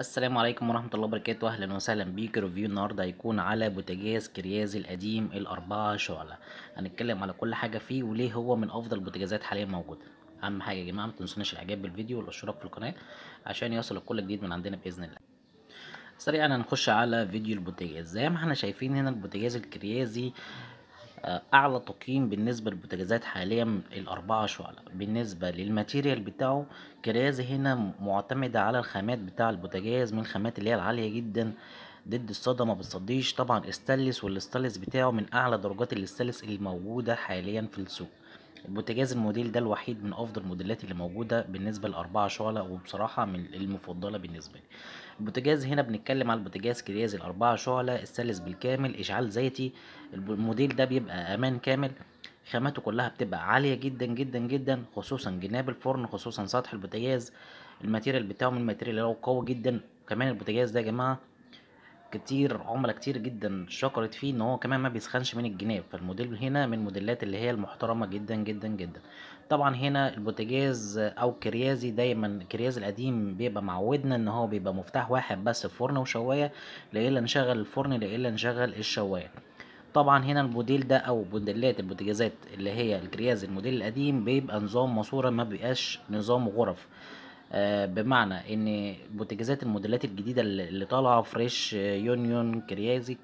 السلام عليكم ورحمة الله وبركاته أهلا وسهلا بيك ريفيو النهاردة هيكون على بوتجاز كرياز القديم الأربعة شعلة هنتكلم على كل حاجة فيه وليه هو من أفضل البوتجازات حاليا موجودة أهم حاجة يا جماعة متنسوناش الإعجاب بالفيديو والاشتراك في القناة عشان يوصل كل جديد من عندنا بإذن الله سريعا هنخش على فيديو البوتجاز زي ما احنا شايفين هنا البوتجاز الكريازي اعلى تقييم بالنسبه للبوتاجازات حاليا الاربعه شعلة بالنسبه للماتيريال بتاعه كرياز هنا معتمده على الخامات بتاع البوتاجاز من الخامات اللي هي العاليه جدا ضد الصدى ما بتصديش طبعا استلس والاستانلس بتاعه من اعلى درجات الاستانلس الموجوده حاليا في السوق البوتاجاز الموديل ده الوحيد من افضل الموديلات اللي موجوده بالنسبه لاربعه شعلة وبصراحه من المفضله بالنسبه لي البوتاجاز هنا بنتكلم على البوتاجاز كرياز الأربعة شعلة السلس بالكامل إشعال ذاتي الموديل ده بيبقى أمان كامل خاماته كلها بتبقى عالية جدا جدا جدا خصوصا جناب الفرن خصوصا سطح البوتاجاز الماتيريال بتاعه من الماتيريال اللي هو قوي جدا كمان البوتاجاز ده يا جماعة كتير عملاء كتير جدا شكرت فيه ان هو كمان ما بيسخنش من الجناب فالموديل هنا من الموديلات اللي هي المحترمه جدا جدا جدا طبعا هنا البوتاجاز او كريازي دايما الكرياز القديم بيبقى معودنا ان هو بيبقى مفتاح واحد بس فرن وشوايه لا الا نشغل الفرن لا الا نشغل الشوايه طبعا هنا الموديل ده او موديلات البوتاجازات اللي هي الكرياز الموديل القديم بيبقى نظام ماسوره ما بيبقاش نظام غرف آه، بمعنى ان بوتجازات الموديلات الجديده اللي طالعه فريش يونيون آه، كريازي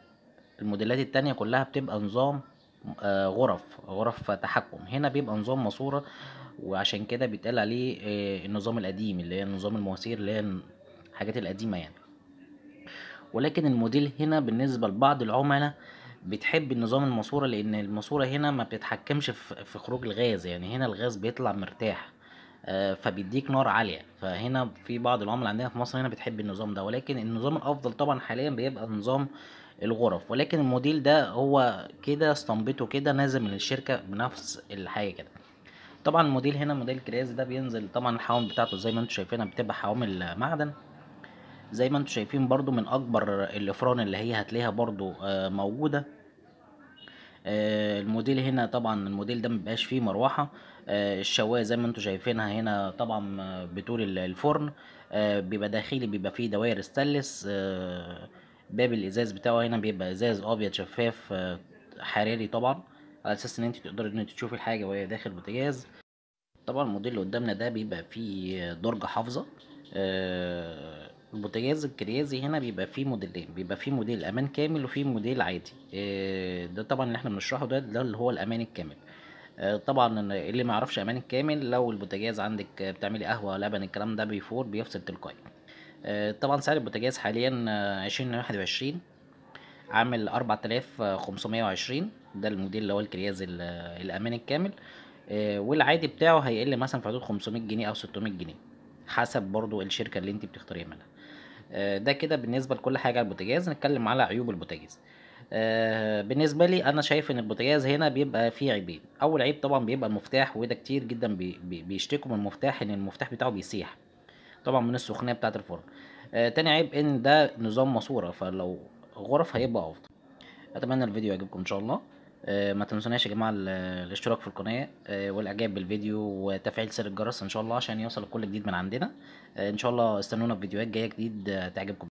الموديلات التانية كلها بتبقى نظام آه، غرف غرف تحكم هنا بيبقى نظام ماسوره وعشان كده بيتقال عليه النظام القديم اللي هي نظام المواسير اللي هي الحاجات القديمه يعني ولكن الموديل هنا بالنسبه لبعض العملاء بتحب النظام الماسوره لان الماسوره هنا ما بتتحكمش في خروج الغاز يعني هنا الغاز بيطلع مرتاح آه، فبيديك نار عاليه فهنا في بعض العمل عندنا في مصر هنا بتحب النظام ده ولكن النظام الافضل طبعا حاليا بيبقى نظام الغرف ولكن الموديل ده هو كده استنبطه كده نازل من الشركه بنفس الحاجه كده طبعا الموديل هنا موديل كرياز ده بينزل طبعا الحوامل بتاعته زي ما انتم شايفينها بتبقى حوامل معدن زي ما انتم شايفين برضو من اكبر الافران اللي هي هتلاقيها برضو آه، موجوده آه، الموديل هنا طبعا الموديل ده مبقاش فيه مروحة آه، الشواية زي ما انتم شايفينها هنا طبعا بطول الفرن آه، بيبقى داخلي بيبقى فيه دوائر ستانلس باب الازاز بتاعه هنا بيبقى ازاز ابيض شفاف حراري طبعا على اساس ان انت تقدر ان انت تشوفي الحاجه وهي داخل البوتاجاز طبعا الموديل اللي قدامنا ده بيبقى فيه درج حافظه البوتجاز الكريازي هنا بيبقى فيه موديلين بيبقى فيه موديل امان كامل وفيه موديل عادي آه، ده طبعا اللي احنا بنشرحه ده ده اللي هو الامان الكامل آه، طبعا اللي ما يعرفش امان الكامل لو البوتجاز عندك بتعملي قهوه لبن الكلام ده بيفور بيفصل تلقائي آه، طبعا سعر البوتجاز حاليا عشرين واحد وعشرين عامل 4520 خمسمية وعشرين ده الموديل اللي هو الكرياز الامان الكامل والعادي بتاعه هيقل مثلا في حدود 500 جنيه او 600 جنيه حسب برضو الشركه اللي انت بتختاريها منها آه، ده كده بالنسبة لكل حاجة البوتاجاز نتكلم على عيوب البوتاجاز آه، بالنسبة لي أنا شايف إن البوتاجاز هنا بيبقى فيه عيبين أول عيب طبعا بيبقى المفتاح وده كتير جدا بيشتكوا من المفتاح إن المفتاح بتاعه بيسيح طبعا من السخنيه بتاعة الفرن آه، تاني عيب إن ده نظام ماسورة فلو غرف هيبقى أفضل أتمنى الفيديو يعجبكم إن شاء الله آه، ما تنسوناش يا جماعه الاشتراك في القناه آه، والاعجاب بالفيديو وتفعيل زر الجرس ان شاء الله عشان يوصل كل جديد من عندنا آه، ان شاء الله استنونا في فيديوهات جايه جديد تعجبكم